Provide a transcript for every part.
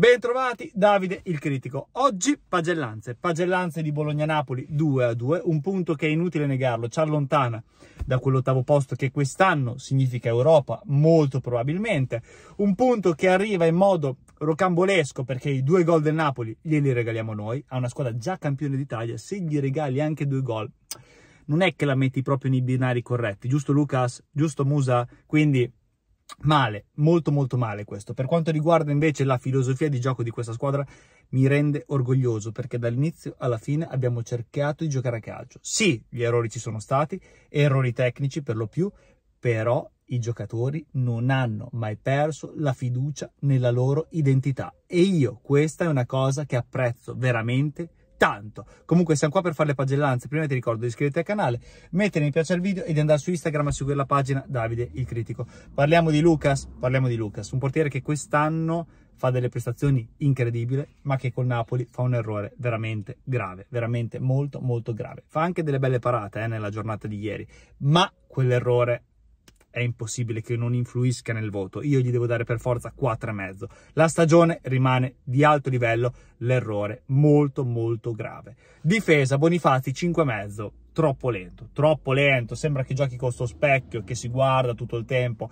Bentrovati Davide il critico. Oggi pagellanze, pagellanze di Bologna-Napoli 2 a 2, un punto che è inutile negarlo, ci allontana da quell'ottavo posto che quest'anno significa Europa, molto probabilmente, un punto che arriva in modo rocambolesco perché i due gol del Napoli glieli regaliamo noi, a una squadra già campione d'Italia, se gli regali anche due gol non è che la metti proprio nei binari corretti, giusto Lucas, giusto Musa, quindi Male, molto molto male questo. Per quanto riguarda invece la filosofia di gioco di questa squadra, mi rende orgoglioso perché dall'inizio alla fine abbiamo cercato di giocare a calcio. Sì, gli errori ci sono stati, errori tecnici per lo più, però i giocatori non hanno mai perso la fiducia nella loro identità. E io questa è una cosa che apprezzo veramente tanto. Comunque siamo qua per fare le pagellanze, prima ti ricordo di iscriverti al canale, mettere mi piace al video e di andare su Instagram a seguire la pagina Davide il Critico. Parliamo di Lucas, parliamo di Lucas, un portiere che quest'anno fa delle prestazioni incredibili, ma che col Napoli fa un errore veramente grave, veramente molto molto grave. Fa anche delle belle parate eh, nella giornata di ieri, ma quell'errore è impossibile che non influisca nel voto. Io gli devo dare per forza 4,5. La stagione rimane di alto livello, l'errore molto molto grave. Difesa Bonifati 5,5 troppo lento, troppo lento, sembra che giochi con sto specchio che si guarda tutto il tempo.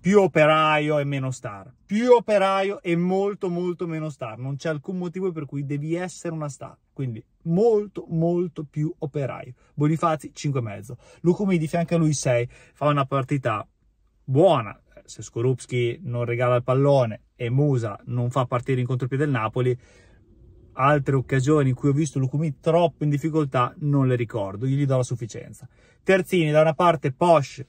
Più operaio e meno star, più operaio e molto molto meno star, non c'è alcun motivo per cui devi essere una star. Quindi molto molto più operaio. Bonifazi 5,5, Lucumi di fianco a lui 6, fa una partita buona, se Skorupski non regala il pallone e Musa non fa partire in contropiede del Napoli, altre occasioni in cui ho visto Lucumi troppo in difficoltà non le ricordo, io gli do la sufficienza. Terzini, da una parte Posh,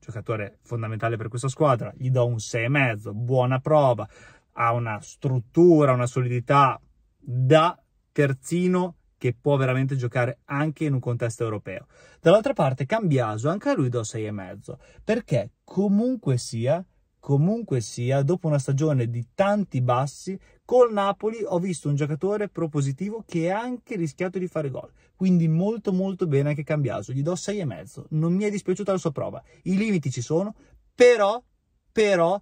giocatore fondamentale per questa squadra, gli do un 6,5, buona prova, ha una struttura, una solidità da terzino che può veramente giocare anche in un contesto europeo. Dall'altra parte Cambiaso, anche a lui do 6,5, perché comunque sia, comunque sia, dopo una stagione di tanti bassi, col Napoli ho visto un giocatore propositivo che ha anche rischiato di fare gol. Quindi molto molto bene anche Cambiaso, gli do 6,5, non mi è dispiaciuta la sua prova. I limiti ci sono, però, però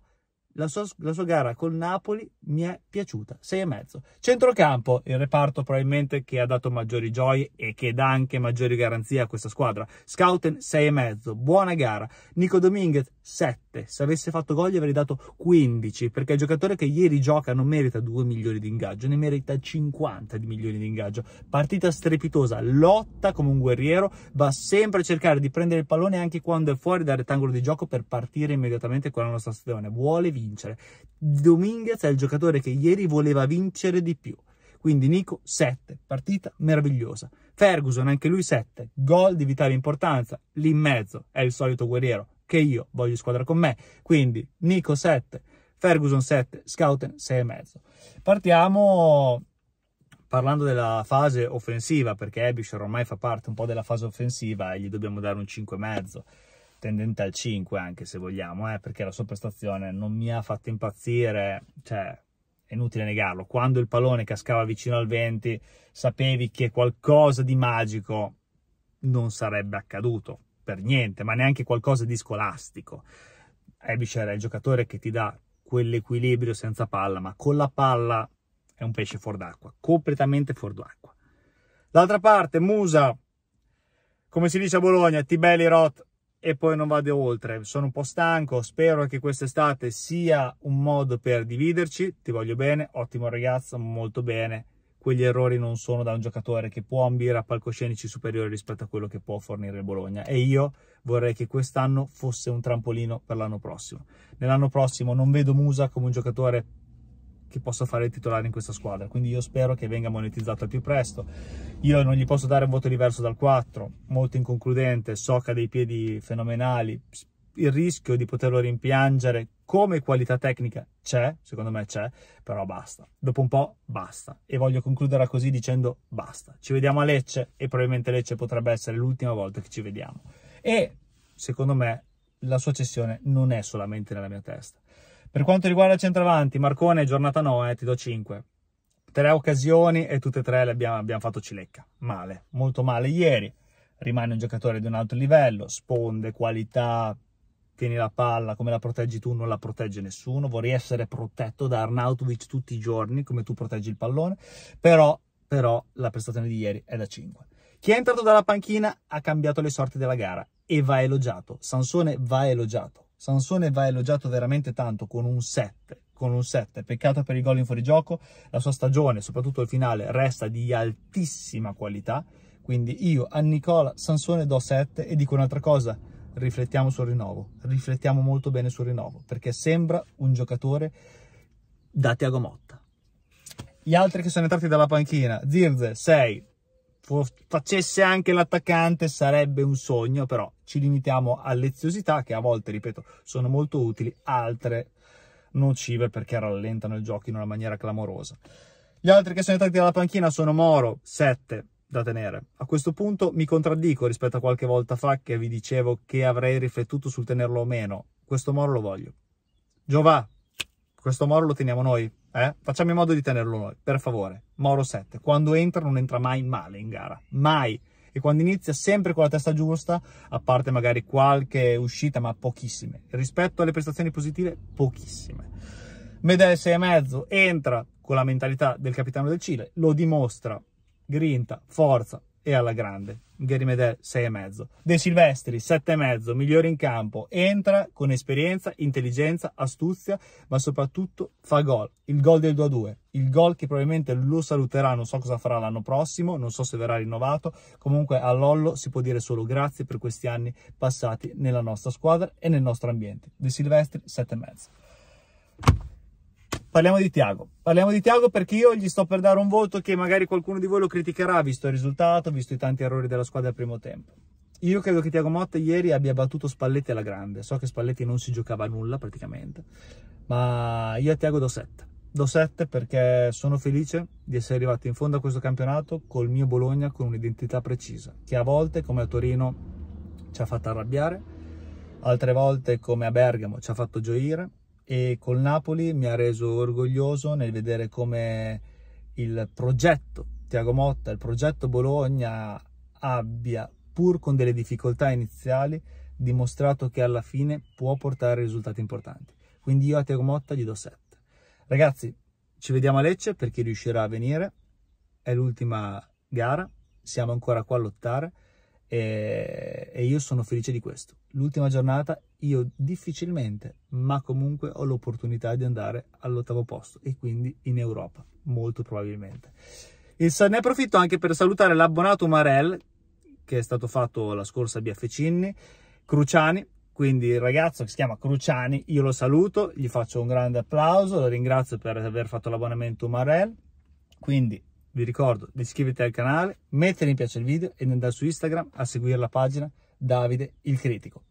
la sua, la sua gara col Napoli mi è piaciuta, 6,5. Centrocampo, il reparto probabilmente che ha dato maggiori gioie e che dà anche maggiori garanzie a questa squadra. Scouten 6,5, buona gara. Nico Dominguez 7, se avesse fatto gol gli avrei dato 15, perché il giocatore che ieri gioca non merita 2 milioni di ingaggio, ne merita 50 di milioni di ingaggio. Partita strepitosa, lotta come un guerriero, va sempre a cercare di prendere il pallone anche quando è fuori dal rettangolo di gioco per partire immediatamente con la nostra azione. Vuole vincere vincere. Dominguez è il giocatore che ieri voleva vincere di più. Quindi Nico 7, partita meravigliosa. Ferguson anche lui 7, gol di vitale importanza, lì in mezzo è il solito guerriero che io voglio squadra con me. Quindi Nico 7, Ferguson 7, Scouten 6,5. Partiamo parlando della fase offensiva, perché Abisher ormai fa parte un po' della fase offensiva e gli dobbiamo dare un 5,5 tendente al 5 anche se vogliamo, eh, perché la sua prestazione non mi ha fatto impazzire, cioè è inutile negarlo, quando il pallone cascava vicino al 20 sapevi che qualcosa di magico non sarebbe accaduto, per niente, ma neanche qualcosa di scolastico. Ebischer è il giocatore che ti dà quell'equilibrio senza palla, ma con la palla è un pesce fuor d'acqua, completamente fuor d'acqua. D'altra parte, Musa, come si dice a Bologna, Tibelli Roth e poi non vado oltre. Sono un po' stanco, spero che quest'estate sia un modo per dividerci. Ti voglio bene, ottimo ragazzo, molto bene. Quegli errori non sono da un giocatore che può ambire a palcoscenici superiori rispetto a quello che può fornire il Bologna. E io vorrei che quest'anno fosse un trampolino per l'anno prossimo. Nell'anno prossimo non vedo Musa come un giocatore che possa fare il titolare in questa squadra. Quindi io spero che venga monetizzato al più presto. Io non gli posso dare un voto diverso dal 4, molto inconcludente, so che ha dei piedi fenomenali, il rischio di poterlo rimpiangere come qualità tecnica c'è, secondo me c'è, però basta. Dopo un po' basta. E voglio concludere così dicendo basta. Ci vediamo a Lecce e probabilmente Lecce potrebbe essere l'ultima volta che ci vediamo. E secondo me la sua cessione non è solamente nella mia testa per quanto riguarda il centravanti, Marcone, giornata 9, eh, ti do 5. Tre occasioni e tutte e tre le abbiamo, abbiamo fatto cilecca. Male, molto male ieri. Rimane un giocatore di un alto livello, sponde, qualità, tieni la palla, come la proteggi tu non la protegge nessuno, vorrei essere protetto da Arnautovic tutti i giorni come tu proteggi il pallone, però, però la prestazione di ieri è da 5. Chi è entrato dalla panchina ha cambiato le sorti della gara e va elogiato, Sansone va elogiato. Sansone va elogiato veramente tanto con un 7, con un 7. Peccato per i gol in fuorigioco, la sua stagione, soprattutto il finale, resta di altissima qualità. Quindi io a Nicola Sansone do 7 e dico un'altra cosa, riflettiamo sul rinnovo, riflettiamo molto bene sul rinnovo, perché sembra un giocatore da Tiago Motta. Gli altri che sono entrati dalla panchina, Zirze 6, facesse anche l'attaccante sarebbe un sogno, però ci limitiamo a leziosità che a volte, ripeto, sono molto utili, altre nocive perché rallentano il gioco in una maniera clamorosa. Gli altri che sono entrati dalla panchina sono Moro, 7 da tenere. A questo punto mi contraddico rispetto a qualche volta fa che vi dicevo che avrei riflettuto sul tenerlo o meno. Questo Moro lo voglio. Giova, questo Moro lo teniamo noi, eh? Facciamo in modo di tenerlo noi, per favore. Mauro 7. Quando entra non entra mai male in gara. Mai. E quando inizia sempre con la testa giusta, a parte magari qualche uscita, ma pochissime. Rispetto alle prestazioni positive, pochissime. Medel 6,5 entra con la mentalità del capitano del Cile, lo dimostra. Grinta, forza, e alla grande. Gary Medel 6,5. De Silvestri 7,5, migliore in campo, entra con esperienza, intelligenza, astuzia, ma soprattutto fa gol. Il gol del 2-2, il gol che probabilmente lo saluterà, non so cosa farà l'anno prossimo, non so se verrà rinnovato. Comunque a Lollo si può dire solo grazie per questi anni passati nella nostra squadra e nel nostro ambiente. De Silvestri 7,5 parliamo di Tiago. Parliamo di Tiago perché io gli sto per dare un voto che magari qualcuno di voi lo criticherà, visto il risultato, visto i tanti errori della squadra al primo tempo. Io credo che Tiago Motta ieri abbia battuto Spalletti alla grande. So che Spalletti non si giocava nulla praticamente, ma io a Tiago do 7. Do 7 perché sono felice di essere arrivato in fondo a questo campionato col mio Bologna con un'identità precisa, che a volte, come a Torino, ci ha fatto arrabbiare, altre volte, come a Bergamo, ci ha fatto gioire, e col Napoli mi ha reso orgoglioso nel vedere come il progetto Tiago Motta, il progetto Bologna abbia, pur con delle difficoltà iniziali, dimostrato che alla fine può portare risultati importanti. Quindi io a Tiago Motta gli do 7. Ragazzi, ci vediamo a Lecce per chi riuscirà a venire. È l'ultima gara, siamo ancora qua a lottare e, e io sono felice di questo. L'ultima giornata io difficilmente, ma comunque ho l'opportunità di andare all'ottavo posto e quindi in Europa, molto probabilmente. Il, ne approfitto anche per salutare l'abbonato Marel, che è stato fatto la scorsa BFCinni, Cruciani, quindi il ragazzo che si chiama Cruciani, io lo saluto, gli faccio un grande applauso, lo ringrazio per aver fatto l'abbonamento Marel, quindi vi ricordo di iscriverti al canale, mettere in piace il video e di andare su Instagram a seguire la pagina Davide il Critico.